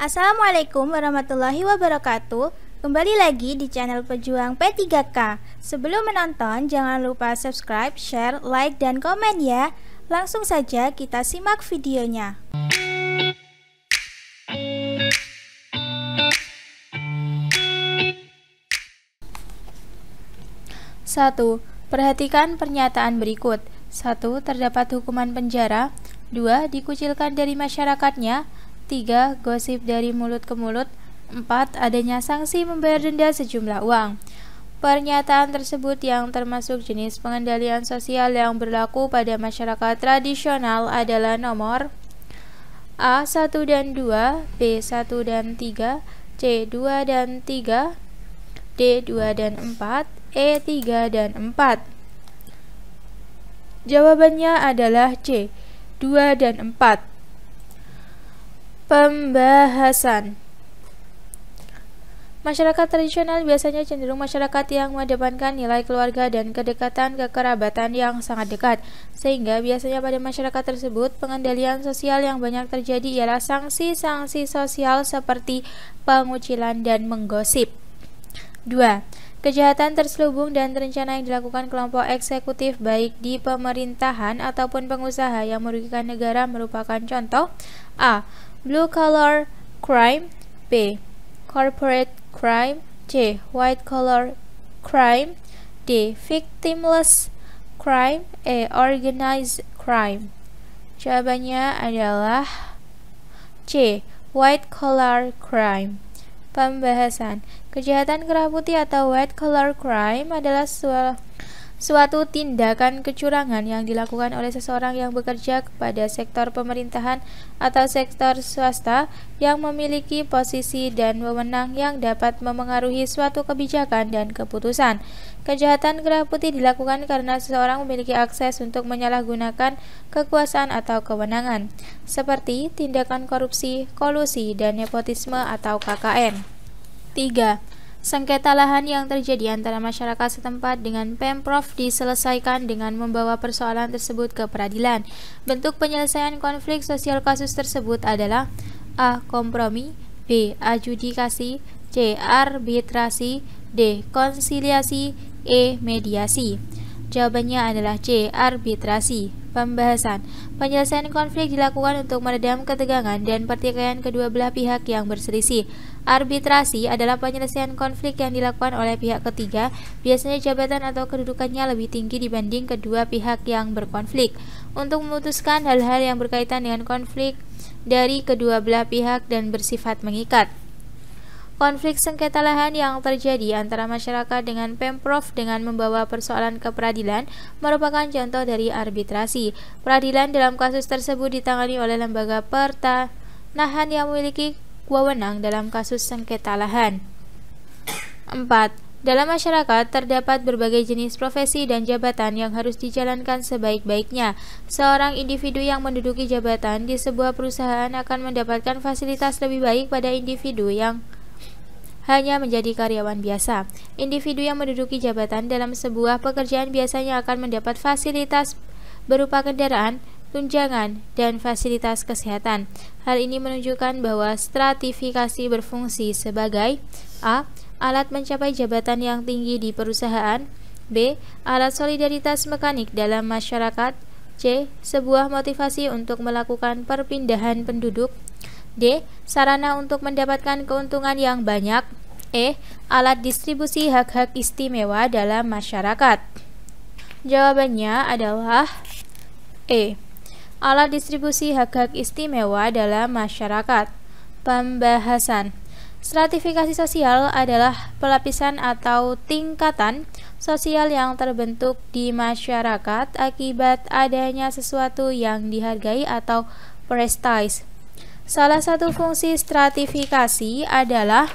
Assalamualaikum warahmatullahi wabarakatuh. Kembali lagi di channel Pejuang P3K. Sebelum menonton, jangan lupa subscribe, share, like, dan komen ya. Langsung saja kita simak videonya. Satu, Perhatikan pernyataan berikut. 1. Terdapat hukuman penjara. 2. Dikucilkan dari masyarakatnya. 3. Gosip dari mulut ke mulut 4. Adanya sanksi membayar denda sejumlah uang Pernyataan tersebut yang termasuk jenis pengendalian sosial yang berlaku pada masyarakat tradisional adalah nomor A1 dan 2, B1 dan 3, C2 dan 3, D2 dan 4, E3 dan 4. Jawabannya adalah C, 2 dan 4. Pembahasan Masyarakat tradisional biasanya cenderung masyarakat yang mengedepankan nilai keluarga dan kedekatan kekerabatan yang sangat dekat, sehingga biasanya pada masyarakat tersebut pengendalian sosial yang banyak terjadi ialah sanksi-sanksi sosial seperti pengucilan dan menggosip. 2. Kejahatan terselubung dan terencana yang dilakukan kelompok eksekutif baik di pemerintahan ataupun pengusaha yang merugikan negara merupakan contoh A blue color crime B corporate crime C white color crime D victimless crime E organized crime Jawabannya adalah C white color crime Pembahasan Kejahatan kerah putih atau white color crime adalah suatu suatu tindakan kecurangan yang dilakukan oleh seseorang yang bekerja kepada sektor pemerintahan atau sektor swasta yang memiliki posisi dan wewenang yang dapat memengaruhi suatu kebijakan dan keputusan. Kejahatan gerah putih dilakukan karena seseorang memiliki akses untuk menyalahgunakan kekuasaan atau kewenangan, seperti tindakan korupsi, kolusi, dan nepotisme atau KKN. 3. Sengketa lahan yang terjadi antara masyarakat setempat dengan Pemprov diselesaikan dengan membawa persoalan tersebut ke peradilan. Bentuk penyelesaian konflik sosial kasus tersebut adalah A. Kompromi B. Adjudikasi C. Arbitrasi D. Konsiliasi E. Mediasi Jawabannya adalah C. Arbitrasi Pembahasan Penyelesaian konflik dilakukan untuk meredam ketegangan dan pertikaian kedua belah pihak yang berselisih Arbitrasi adalah penyelesaian konflik yang dilakukan oleh pihak ketiga, biasanya jabatan atau kedudukannya lebih tinggi dibanding kedua pihak yang berkonflik, untuk memutuskan hal-hal yang berkaitan dengan konflik dari kedua belah pihak dan bersifat mengikat. Konflik sengketa lahan yang terjadi antara masyarakat dengan Pemprov dengan membawa persoalan ke peradilan merupakan contoh dari arbitrasi. Peradilan dalam kasus tersebut ditangani oleh lembaga pertanahan yang memiliki wewenang dalam kasus sengketa lahan. 4. Dalam masyarakat terdapat berbagai jenis profesi dan jabatan yang harus dijalankan sebaik-baiknya. Seorang individu yang menduduki jabatan di sebuah perusahaan akan mendapatkan fasilitas lebih baik pada individu yang hanya menjadi karyawan biasa. Individu yang menduduki jabatan dalam sebuah pekerjaan biasanya akan mendapat fasilitas berupa kendaraan, tunjangan, dan fasilitas kesehatan. Hal ini menunjukkan bahwa stratifikasi berfungsi sebagai A. Alat mencapai jabatan yang tinggi di perusahaan B. Alat solidaritas mekanik dalam masyarakat C. Sebuah motivasi untuk melakukan perpindahan penduduk D. Sarana untuk mendapatkan keuntungan yang banyak E. Alat distribusi hak-hak istimewa dalam masyarakat Jawabannya adalah E. Alat distribusi hak-hak istimewa dalam masyarakat. Pembahasan Stratifikasi sosial adalah pelapisan atau tingkatan sosial yang terbentuk di masyarakat akibat adanya sesuatu yang dihargai atau prestise. Salah satu fungsi stratifikasi adalah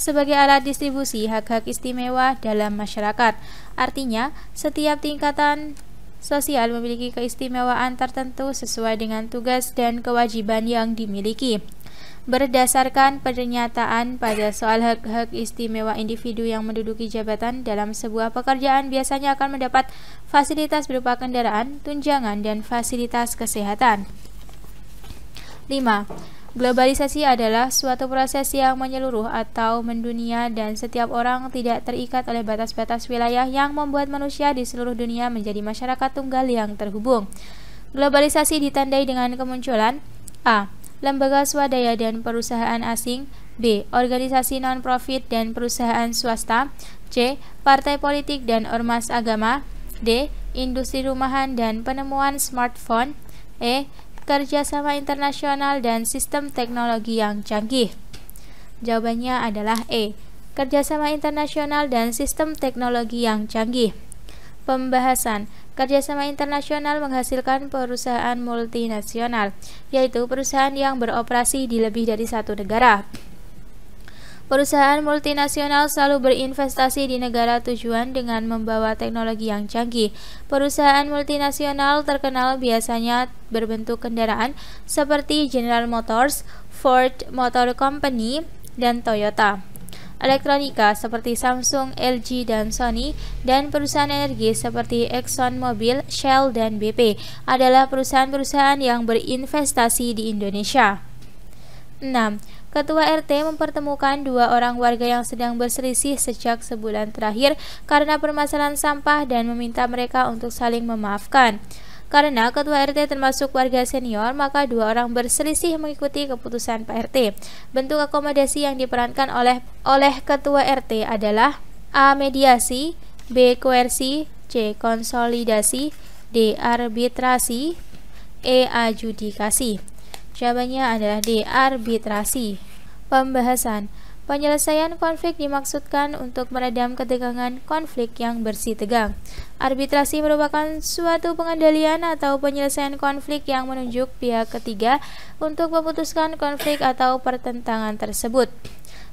sebagai alat distribusi hak-hak istimewa dalam masyarakat. Artinya, setiap tingkatan Sosial memiliki keistimewaan tertentu sesuai dengan tugas dan kewajiban yang dimiliki. Berdasarkan pernyataan pada soal hak-hak istimewa individu yang menduduki jabatan dalam sebuah pekerjaan biasanya akan mendapat fasilitas berupa kendaraan, tunjangan, dan fasilitas kesehatan. 5. Globalisasi adalah suatu proses yang menyeluruh atau mendunia dan setiap orang tidak terikat oleh batas-batas wilayah yang membuat manusia di seluruh dunia menjadi masyarakat tunggal yang terhubung. Globalisasi ditandai dengan kemunculan A. Lembaga swadaya dan perusahaan asing B. Organisasi non-profit dan perusahaan swasta C. Partai politik dan ormas agama D. Industri rumahan dan penemuan smartphone E kerjasama internasional, dan sistem teknologi yang canggih? Jawabannya adalah E. Kerjasama internasional dan sistem teknologi yang canggih. Pembahasan Kerjasama internasional menghasilkan perusahaan multinasional, yaitu perusahaan yang beroperasi di lebih dari satu negara. Perusahaan multinasional selalu berinvestasi di negara tujuan dengan membawa teknologi yang canggih. Perusahaan multinasional terkenal biasanya berbentuk kendaraan seperti General Motors, Ford Motor Company, dan Toyota elektronika seperti Samsung, LG, dan Sony, dan perusahaan energi seperti Exxon Mobil, Shell, dan BP adalah perusahaan-perusahaan yang berinvestasi di Indonesia. 6. Ketua RT mempertemukan dua orang warga yang sedang berselisih sejak sebulan terakhir karena permasalahan sampah dan meminta mereka untuk saling memaafkan. Karena ketua RT termasuk warga senior, maka dua orang berselisih mengikuti keputusan Pak RT. Bentuk akomodasi yang diperankan oleh oleh ketua RT adalah A. Mediasi, B. Koersi, C. Konsolidasi, D. Arbitrasi, E. Adjudikasi. Jawabannya adalah D. Arbitrasi Pembahasan Penyelesaian konflik dimaksudkan untuk meredam ketegangan konflik yang bersih tegang. Arbitrasi merupakan suatu pengendalian atau penyelesaian konflik yang menunjuk pihak ketiga untuk memutuskan konflik atau pertentangan tersebut.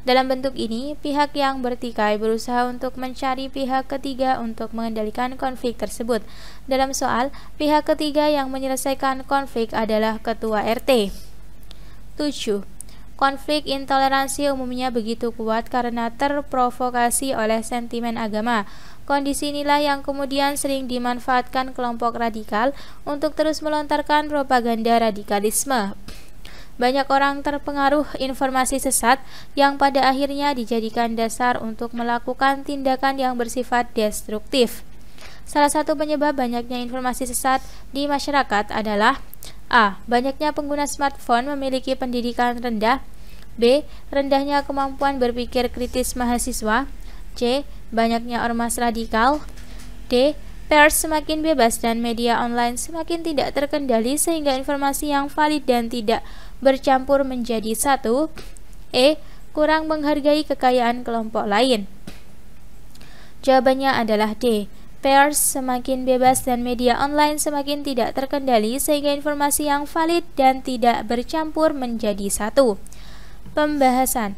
Dalam bentuk ini, pihak yang bertikai berusaha untuk mencari pihak ketiga untuk mengendalikan konflik tersebut. Dalam soal, pihak ketiga yang menyelesaikan konflik adalah ketua RT. 7. Konflik intoleransi umumnya begitu kuat karena terprovokasi oleh sentimen agama. Kondisi inilah yang kemudian sering dimanfaatkan kelompok radikal untuk terus melontarkan propaganda radikalisme. Banyak orang terpengaruh informasi sesat yang pada akhirnya dijadikan dasar untuk melakukan tindakan yang bersifat destruktif. Salah satu penyebab banyaknya informasi sesat di masyarakat adalah A. Banyaknya pengguna smartphone memiliki pendidikan rendah B. Rendahnya kemampuan berpikir kritis mahasiswa C. Banyaknya ormas radikal D. Pers semakin bebas dan media online semakin tidak terkendali sehingga informasi yang valid dan tidak bercampur menjadi satu. E. Kurang menghargai kekayaan kelompok lain. Jawabannya adalah D. Pers semakin bebas dan media online semakin tidak terkendali sehingga informasi yang valid dan tidak bercampur menjadi satu. Pembahasan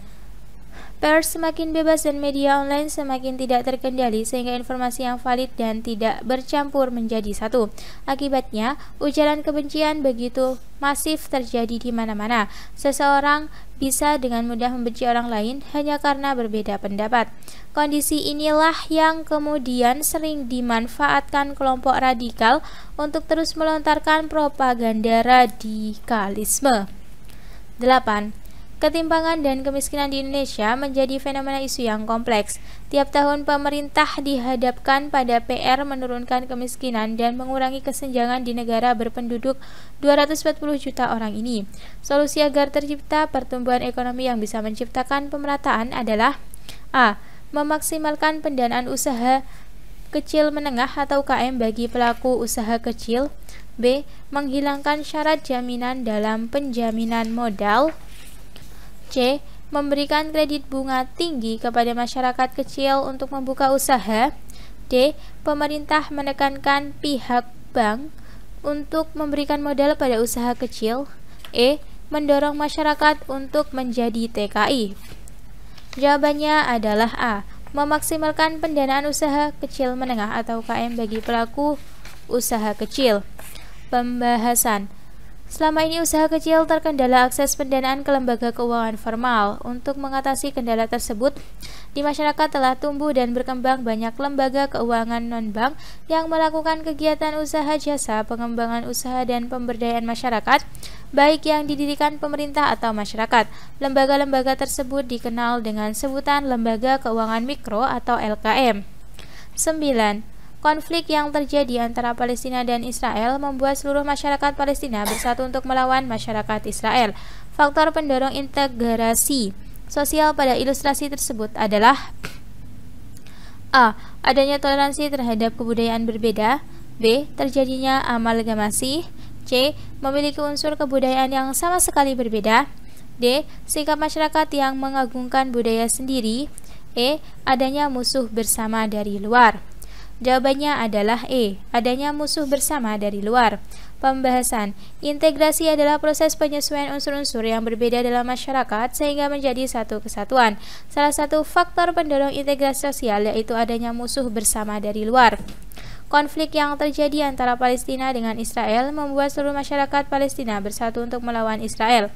Pers semakin bebas dan media online semakin tidak terkendali sehingga informasi yang valid dan tidak bercampur menjadi satu. Akibatnya, ujaran kebencian begitu masif terjadi di mana-mana. Seseorang bisa dengan mudah membenci orang lain hanya karena berbeda pendapat. Kondisi inilah yang kemudian sering dimanfaatkan kelompok radikal untuk terus melontarkan propaganda radikalisme. 8. Ketimpangan dan kemiskinan di Indonesia menjadi fenomena isu yang kompleks. Tiap tahun pemerintah dihadapkan pada PR menurunkan kemiskinan dan mengurangi kesenjangan di negara berpenduduk 240 juta orang ini. Solusi agar tercipta pertumbuhan ekonomi yang bisa menciptakan pemerataan adalah A. Memaksimalkan pendanaan usaha kecil menengah atau UKM bagi pelaku usaha kecil B. Menghilangkan syarat jaminan dalam penjaminan modal C. Memberikan kredit bunga tinggi kepada masyarakat kecil untuk membuka usaha. D. Pemerintah menekankan pihak bank untuk memberikan modal pada usaha kecil. E. Mendorong masyarakat untuk menjadi TKI. Jawabannya adalah A. Memaksimalkan pendanaan usaha kecil menengah atau KM bagi pelaku usaha kecil. Pembahasan Selama ini usaha kecil terkendala akses pendanaan ke lembaga keuangan formal. Untuk mengatasi kendala tersebut, di masyarakat telah tumbuh dan berkembang banyak lembaga keuangan non-bank yang melakukan kegiatan usaha jasa, pengembangan usaha dan pemberdayaan masyarakat, baik yang didirikan pemerintah atau masyarakat. Lembaga-lembaga tersebut dikenal dengan sebutan lembaga keuangan mikro atau LKM. 9. Konflik yang terjadi antara Palestina dan Israel membuat seluruh masyarakat Palestina bersatu untuk melawan masyarakat Israel. Faktor pendorong integrasi sosial pada ilustrasi tersebut adalah A. Adanya toleransi terhadap kebudayaan berbeda B. Terjadinya amalgamasi C. Memiliki unsur kebudayaan yang sama sekali berbeda D. Sikap masyarakat yang mengagungkan budaya sendiri E. Adanya musuh bersama dari luar Jawabannya adalah E, adanya musuh bersama dari luar. Pembahasan Integrasi adalah proses penyesuaian unsur-unsur yang berbeda dalam masyarakat sehingga menjadi satu kesatuan. Salah satu faktor pendorong integrasi sosial yaitu adanya musuh bersama dari luar. Konflik yang terjadi antara Palestina dengan Israel membuat seluruh masyarakat Palestina bersatu untuk melawan Israel.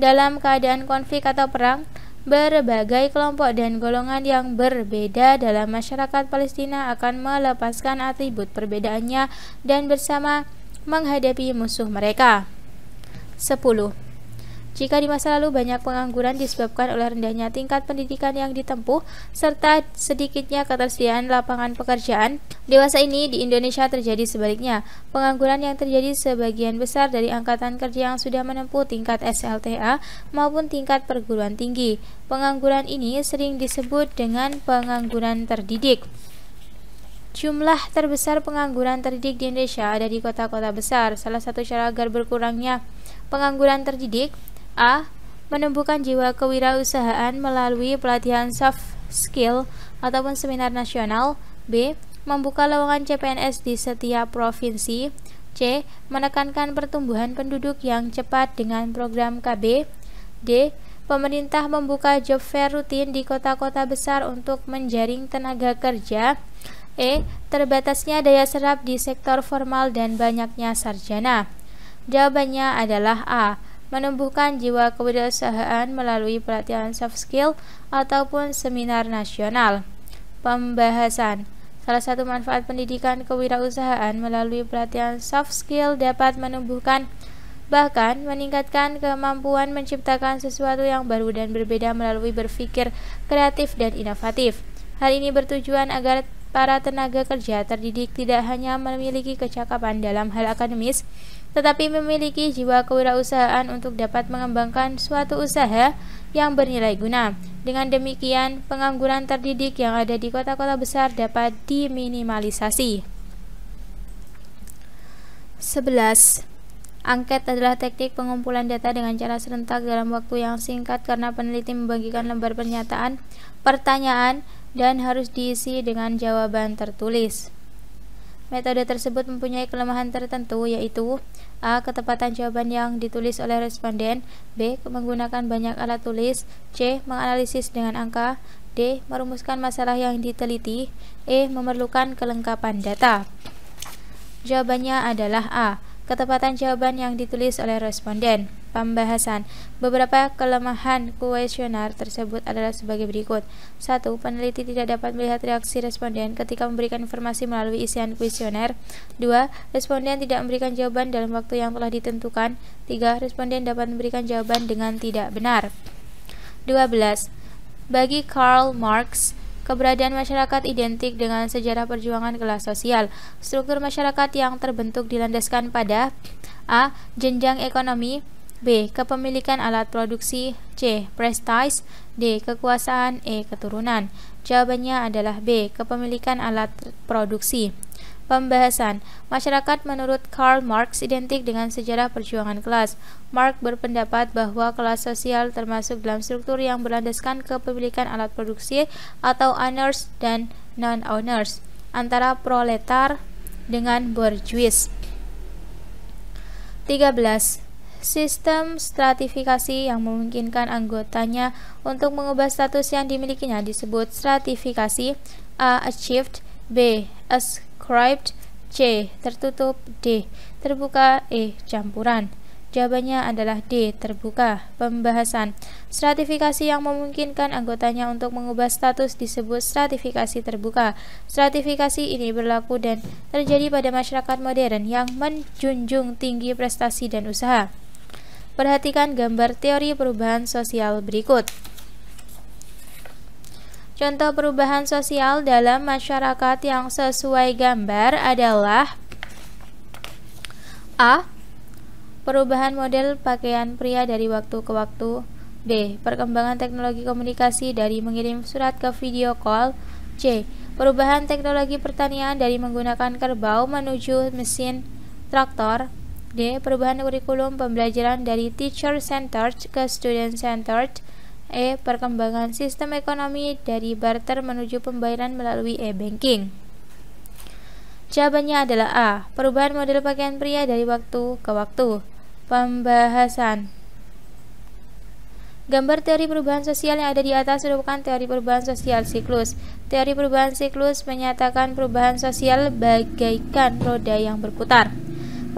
Dalam keadaan konflik atau perang, berbagai kelompok dan golongan yang berbeda dalam masyarakat Palestina akan melepaskan atribut perbedaannya dan bersama menghadapi musuh mereka. 10. Jika di masa lalu banyak pengangguran disebabkan oleh rendahnya tingkat pendidikan yang ditempuh, serta sedikitnya ketersediaan lapangan pekerjaan, dewasa ini di Indonesia terjadi sebaliknya. Pengangguran yang terjadi sebagian besar dari angkatan kerja yang sudah menempuh tingkat SLTA maupun tingkat perguruan tinggi. Pengangguran ini sering disebut dengan pengangguran terdidik. Jumlah terbesar pengangguran terdidik di Indonesia ada di kota-kota besar. Salah satu cara agar berkurangnya pengangguran terdidik A. Menumbuhkan jiwa kewirausahaan melalui pelatihan soft skill ataupun seminar nasional B. Membuka lowongan CPNS di setiap provinsi C. Menekankan pertumbuhan penduduk yang cepat dengan program KB D. Pemerintah membuka job fair rutin di kota-kota besar untuk menjaring tenaga kerja E. Terbatasnya daya serap di sektor formal dan banyaknya sarjana Jawabannya adalah A menumbuhkan jiwa kewirausahaan melalui pelatihan soft skill ataupun seminar nasional. Pembahasan Salah satu manfaat pendidikan kewirausahaan melalui pelatihan soft skill dapat menumbuhkan bahkan meningkatkan kemampuan menciptakan sesuatu yang baru dan berbeda melalui berpikir kreatif dan inovatif. Hal ini bertujuan agar para tenaga kerja terdidik tidak hanya memiliki kecakapan dalam hal akademis, tetapi memiliki jiwa kewirausahaan untuk dapat mengembangkan suatu usaha yang bernilai guna. Dengan demikian, pengangguran terdidik yang ada di kota-kota besar dapat diminimalisasi. 11. Angket adalah teknik pengumpulan data dengan cara serentak dalam waktu yang singkat karena peneliti membagikan lembar pernyataan, pertanyaan, dan harus diisi dengan jawaban tertulis. Metode tersebut mempunyai kelemahan tertentu yaitu A. Ketepatan jawaban yang ditulis oleh responden B. Menggunakan banyak alat tulis C. Menganalisis dengan angka D. Merumuskan masalah yang diteliti E. Memerlukan kelengkapan data Jawabannya adalah A. Ketepatan jawaban yang ditulis oleh responden pembahasan. Beberapa kelemahan kuesioner tersebut adalah sebagai berikut. 1. Peneliti tidak dapat melihat reaksi responden ketika memberikan informasi melalui isian kuesioner. 2. Responden tidak memberikan jawaban dalam waktu yang telah ditentukan. 3. Responden dapat memberikan jawaban dengan tidak benar. 12. Bagi Karl Marx, keberadaan masyarakat identik dengan sejarah perjuangan kelas sosial. Struktur masyarakat yang terbentuk dilandaskan pada A. Jenjang ekonomi B. Kepemilikan alat produksi C. prestise, D. Kekuasaan E. Keturunan Jawabannya adalah B. Kepemilikan alat produksi Pembahasan Masyarakat menurut Karl Marx identik dengan sejarah perjuangan kelas. Marx berpendapat bahwa kelas sosial termasuk dalam struktur yang berlandaskan kepemilikan alat produksi atau owners dan non-owners antara proletar dengan borjuis. 13 sistem stratifikasi yang memungkinkan anggotanya untuk mengubah status yang dimilikinya disebut stratifikasi A. Achieved B. Ascribed C. Tertutup D. Terbuka E. Campuran Jawabannya adalah D. Terbuka Pembahasan Stratifikasi yang memungkinkan anggotanya untuk mengubah status disebut stratifikasi terbuka. Stratifikasi ini berlaku dan terjadi pada masyarakat modern yang menjunjung tinggi prestasi dan usaha. Perhatikan gambar teori perubahan sosial berikut. Contoh perubahan sosial dalam masyarakat yang sesuai gambar adalah A. Perubahan model pakaian pria dari waktu ke waktu B. Perkembangan teknologi komunikasi dari mengirim surat ke video call C. Perubahan teknologi pertanian dari menggunakan kerbau menuju mesin traktor D. Perubahan kurikulum pembelajaran dari teacher-centered ke student-centered. E. Perkembangan sistem ekonomi dari barter menuju pembayaran melalui e-banking. Jawabannya adalah A. Perubahan model pakaian pria dari waktu ke waktu. Pembahasan Gambar teori perubahan sosial yang ada di atas merupakan teori perubahan sosial siklus. Teori perubahan siklus menyatakan perubahan sosial bagaikan roda yang berputar.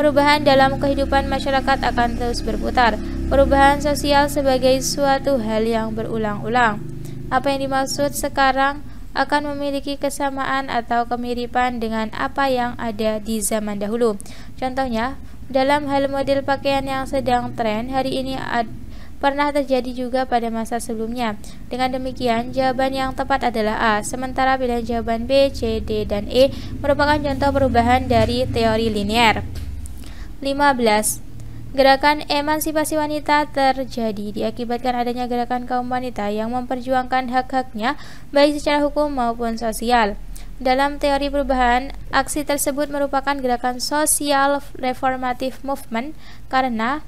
Perubahan dalam kehidupan masyarakat akan terus berputar. Perubahan sosial sebagai suatu hal yang berulang-ulang. Apa yang dimaksud sekarang akan memiliki kesamaan atau kemiripan dengan apa yang ada di zaman dahulu. Contohnya, dalam hal model pakaian yang sedang tren hari ini pernah terjadi juga pada masa sebelumnya. Dengan demikian, jawaban yang tepat adalah A, sementara pilihan jawaban B, C, D, dan E merupakan contoh perubahan dari teori linier. 15. Gerakan emansipasi wanita terjadi diakibatkan adanya gerakan kaum wanita yang memperjuangkan hak-haknya baik secara hukum maupun sosial. Dalam teori perubahan, aksi tersebut merupakan gerakan sosial reformatif movement karena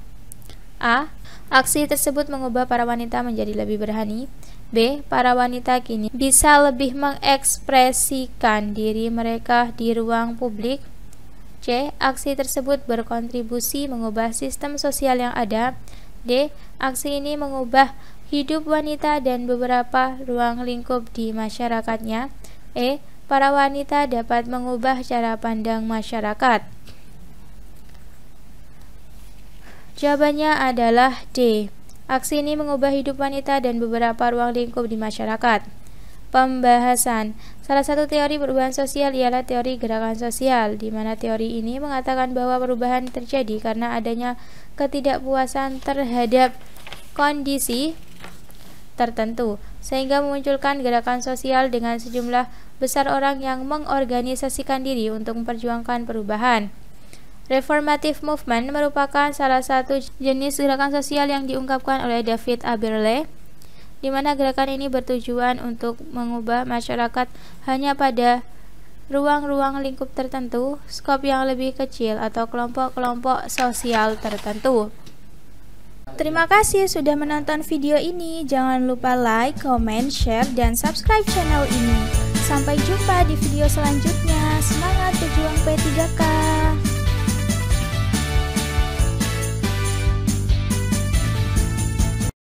A. Aksi tersebut mengubah para wanita menjadi lebih berani B. Para wanita kini bisa lebih mengekspresikan diri mereka di ruang publik C. Aksi tersebut berkontribusi mengubah sistem sosial yang ada. D. Aksi ini mengubah hidup wanita dan beberapa ruang lingkup di masyarakatnya. E. Para wanita dapat mengubah cara pandang masyarakat. Jawabannya adalah D. Aksi ini mengubah hidup wanita dan beberapa ruang lingkup di masyarakat. Pembahasan Salah satu teori perubahan sosial ialah teori gerakan sosial, di mana teori ini mengatakan bahwa perubahan terjadi karena adanya ketidakpuasan terhadap kondisi tertentu, sehingga memunculkan gerakan sosial dengan sejumlah besar orang yang mengorganisasikan diri untuk memperjuangkan perubahan. Reformative Movement merupakan salah satu jenis gerakan sosial yang diungkapkan oleh David Aberle di mana gerakan ini bertujuan untuk mengubah masyarakat hanya pada ruang-ruang lingkup tertentu, skop yang lebih kecil, atau kelompok-kelompok sosial tertentu. Terima kasih sudah menonton video ini. Jangan lupa like, comment, share, dan subscribe channel ini. Sampai jumpa di video selanjutnya. Semangat berjuang P3K!